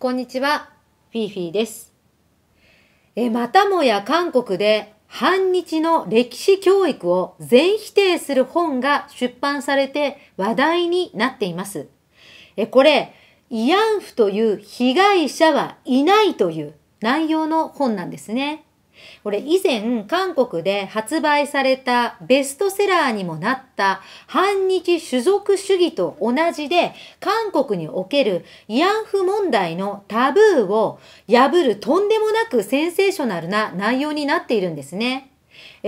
こんにちは、フィーフィーです。え、またもや韓国で反日の歴史教育を全否定する本が出版されて話題になっています。え、これ、慰安婦という被害者はいないという内容の本なんですね。これ以前韓国で発売されたベストセラーにもなった反日種族主義と同じで韓国における慰安婦問題のタブーを破るとんでもなくセンセーショナルな内容になっているんですね。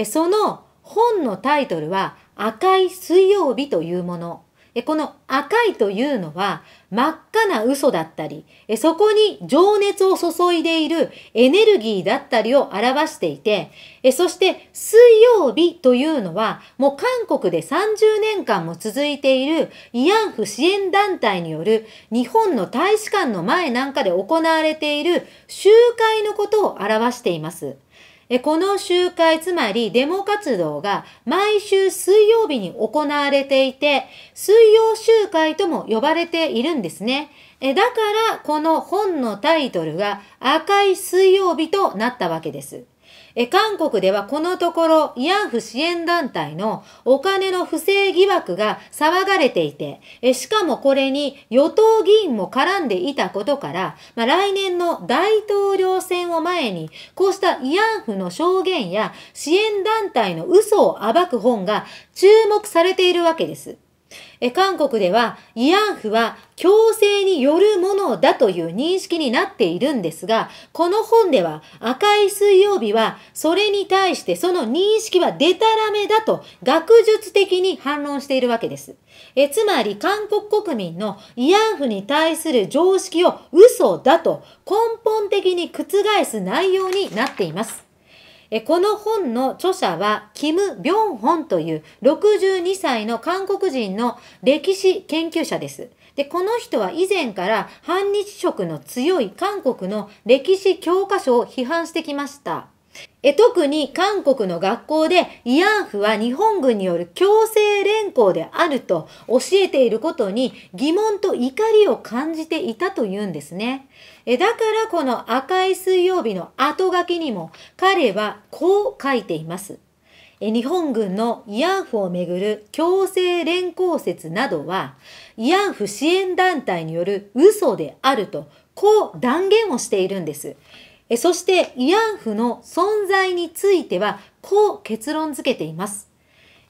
その本のタイトルは赤い水曜日というもの。この赤いというのは真っ赤な嘘だったり、そこに情熱を注いでいるエネルギーだったりを表していて、そして水曜日というのはもう韓国で30年間も続いている慰安婦支援団体による日本の大使館の前なんかで行われている集会のことを表しています。この集会、つまりデモ活動が毎週水曜日に行われていて、水曜集会とも呼ばれているんですね。だから、この本のタイトルが赤い水曜日となったわけです。え韓国ではこのところ慰安婦支援団体のお金の不正疑惑が騒がれていて、えしかもこれに与党議員も絡んでいたことから、まあ、来年の大統領選を前に、こうした慰安婦の証言や支援団体の嘘を暴く本が注目されているわけです。え韓国では慰安婦は強制によるものだという認識になっているんですが、この本では赤い水曜日はそれに対してその認識はデタラメだと学術的に反論しているわけです。えつまり韓国国民の慰安婦に対する常識を嘘だと根本的に覆す内容になっています。えこの本の著者は、キム・ビョンホンという62歳の韓国人の歴史研究者です。で、この人は以前から反日色の強い韓国の歴史教科書を批判してきました。え特に韓国の学校で慰安婦は日本軍による強制連行であると教えていることに疑問と怒りを感じていたというんですね。えだからこの赤い水曜日の後書きにも彼はこう書いています。日本軍の慰安婦をめぐる強制連行説などは慰安婦支援団体による嘘であるとこう断言をしているんです。えそして慰安婦の存在についてはこう結論付けています。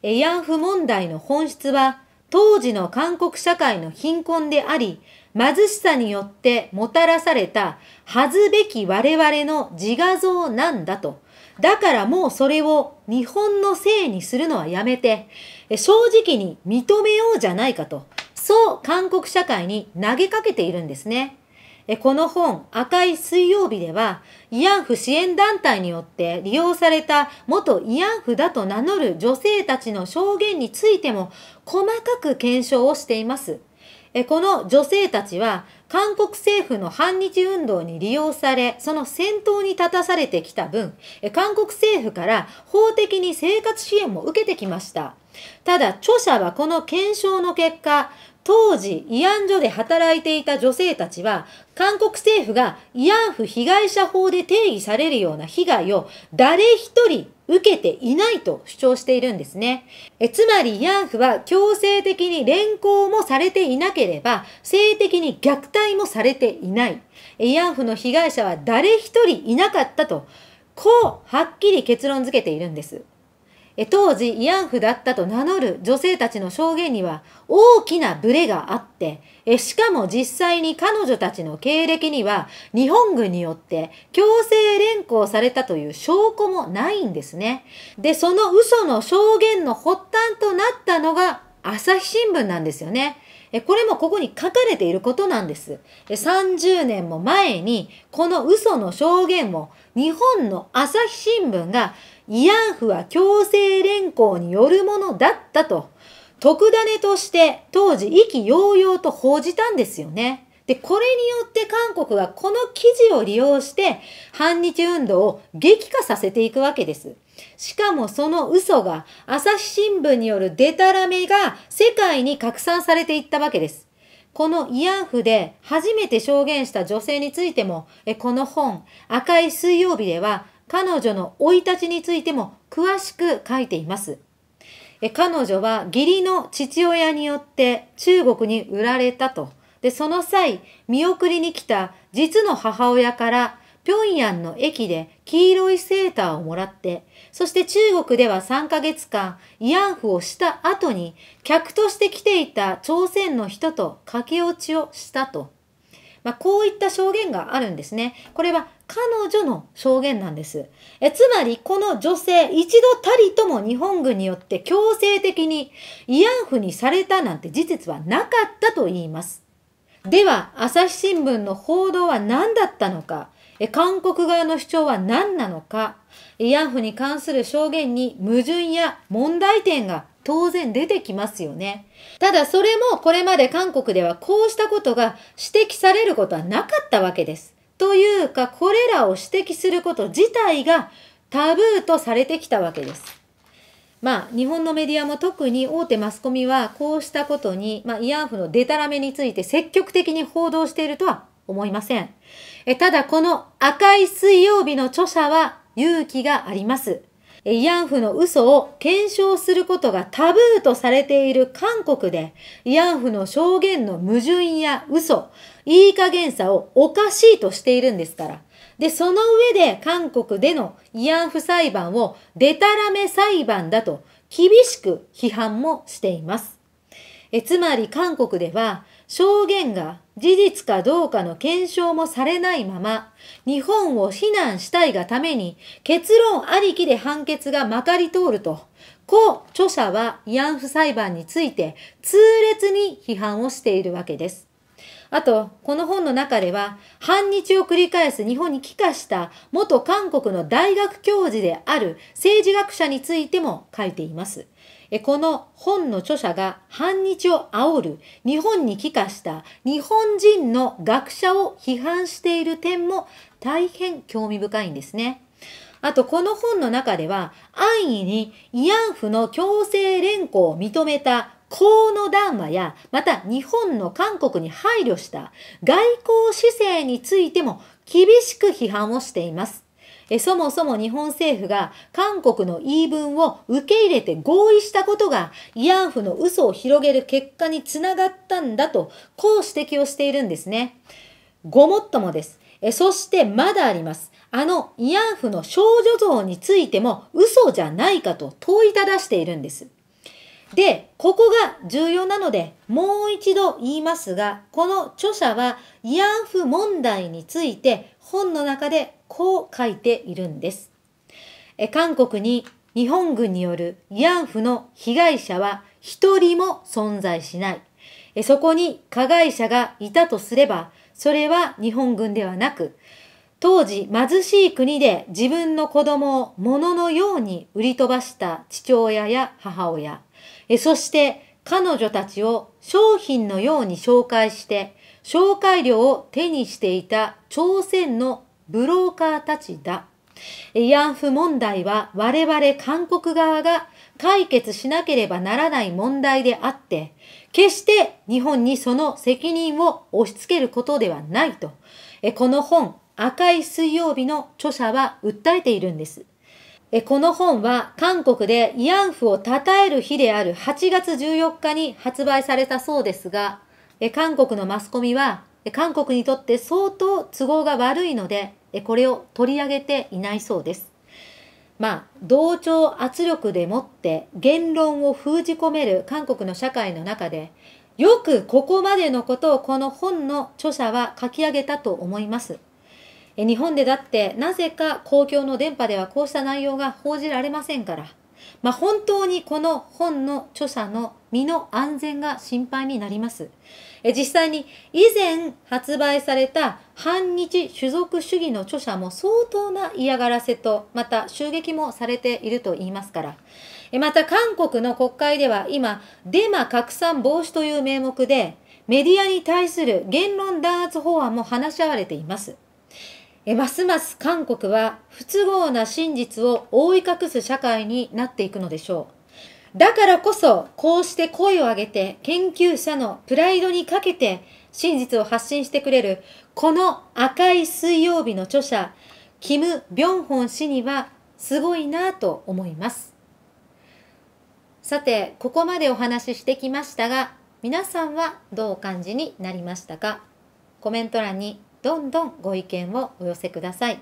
慰安婦問題の本質は当時の韓国社会の貧困であり、貧しさによってもたらされた恥ずべき我々の自画像なんだと。だからもうそれを日本のせいにするのはやめて、正直に認めようじゃないかと。そう韓国社会に投げかけているんですね。この本、赤い水曜日では、慰安婦支援団体によって利用された元慰安婦だと名乗る女性たちの証言についても細かく検証をしています。この女性たちは、韓国政府の反日運動に利用され、その先頭に立たされてきた分、韓国政府から法的に生活支援も受けてきました。ただ、著者はこの検証の結果、当時、慰安所で働いていた女性たちは、韓国政府が慰安婦被害者法で定義されるような被害を誰一人受けていないと主張しているんですね。えつまり、慰安婦は強制的に連行もされていなければ、性的に虐待もされていない。慰安婦の被害者は誰一人いなかったと、こう、はっきり結論付けているんです。当時慰安婦だったと名乗る女性たちの証言には大きなブレがあってしかも実際に彼女たちの経歴には日本軍によって強制連行されたという証拠もないんですね。でその嘘の証言の発端となったのが朝日新聞なんですよね。これもここに書かれていることなんです。30年も前にこの嘘の証言を日本の朝日新聞が慰安婦は強制連行によるものだったと特ダネとして当時意気揚々と報じたんですよね。で、これによって韓国はこの記事を利用して反日運動を激化させていくわけです。しかもその嘘が朝日新聞によるデタラメが世界に拡散されていったわけです。この慰安婦で初めて証言した女性についても、この本、赤い水曜日では彼女の生い立ちについても詳しく書いています。彼女は義理の父親によって中国に売られたと。で、その際、見送りに来た実の母親から、平壌の駅で黄色いセーターをもらって、そして中国では3ヶ月間慰安婦をした後に、客として来ていた朝鮮の人と駆け落ちをしたと。まあ、こういった証言があるんですね。これは彼女の証言なんです。えつまり、この女性、一度たりとも日本軍によって強制的に慰安婦にされたなんて事実はなかったと言います。では、朝日新聞の報道は何だったのか、韓国側の主張は何なのか、慰安婦に関する証言に矛盾や問題点が当然出てきますよね。ただそれもこれまで韓国ではこうしたことが指摘されることはなかったわけです。というか、これらを指摘すること自体がタブーとされてきたわけです。まあ、日本のメディアも特に大手マスコミはこうしたことに、まあ、慰安婦のデタラメについて積極的に報道しているとは思いません。えただこの赤い水曜日の著者は勇気があります。慰安婦の嘘を検証することがタブーとされている韓国で、慰安婦の証言の矛盾や嘘、いい加減さをおかしいとしているんですから。で、その上で韓国での慰安婦裁判をデタラメ裁判だと厳しく批判もしています。えつまり韓国では証言が事実かどうかの検証もされないまま、日本を非難したいがために結論ありきで判決がまかり通ると、こう著者は慰安婦裁判について痛烈に批判をしているわけです。あと、この本の中では、反日を繰り返す日本に帰化した元韓国の大学教授である政治学者についても書いています。この本の著者が反日を煽る日本に帰化した日本人の学者を批判している点も大変興味深いんですね。あと、この本の中では、安易に慰安婦の強制連行を認めた河野談話や、また日本の韓国に配慮した外交姿勢についても厳しく批判をしています。えそもそも日本政府が韓国の言い分を受け入れて合意したことが慰安婦の嘘を広げる結果につながったんだと、こう指摘をしているんですね。ごもっともです。えそしてまだあります。あの慰安婦の少女像についても嘘じゃないかと問いただしているんです。で、ここが重要なので、もう一度言いますが、この著者は慰安婦問題について本の中でこう書いているんです。え韓国に日本軍による慰安婦の被害者は一人も存在しない。えそこに加害者がいたとすれば、それは日本軍ではなく、当時貧しい国で自分の子供を物のように売り飛ばした父親や母親、そして彼女たちを商品のように紹介して、紹介料を手にしていた朝鮮のブローカーたちだ。慰安婦問題は我々韓国側が解決しなければならない問題であって、決して日本にその責任を押し付けることではないと。この本、赤い水曜日の著者は訴えているんです。この本は韓国で慰安婦を称える日である8月14日に発売されたそうですが、韓国のマスコミは韓国にとって相当都合が悪いので、これを取り上げていないそうです。まあ、同調圧力でもって言論を封じ込める韓国の社会の中で、よくここまでのことをこの本の著者は書き上げたと思います。日本でだってなぜか公共の電波ではこうした内容が報じられませんから、まあ、本当にこの本の著者の身の安全が心配になります。え実際に以前発売された反日種族主義の著者も相当な嫌がらせとまた襲撃もされていると言いますからえまた韓国の国会では今デマ拡散防止という名目でメディアに対する言論弾圧法案も話し合われています。えますます韓国は不都合な真実を覆い隠す社会になっていくのでしょう。だからこそ、こうして声を上げて研究者のプライドにかけて真実を発信してくれる、この赤い水曜日の著者、キム・ビョンホン氏にはすごいなと思います。さて、ここまでお話ししてきましたが、皆さんはどうお感じになりましたかコメント欄にどんどんご意見をお寄せください。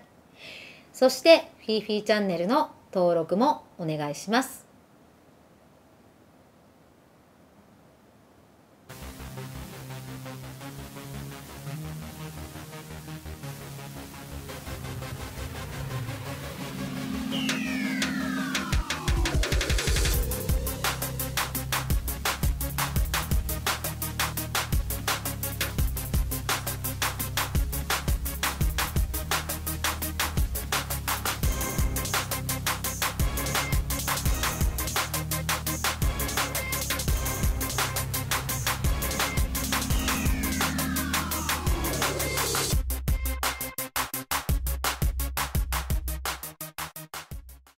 そして、フィーフィーチャンネルの登録もお願いします。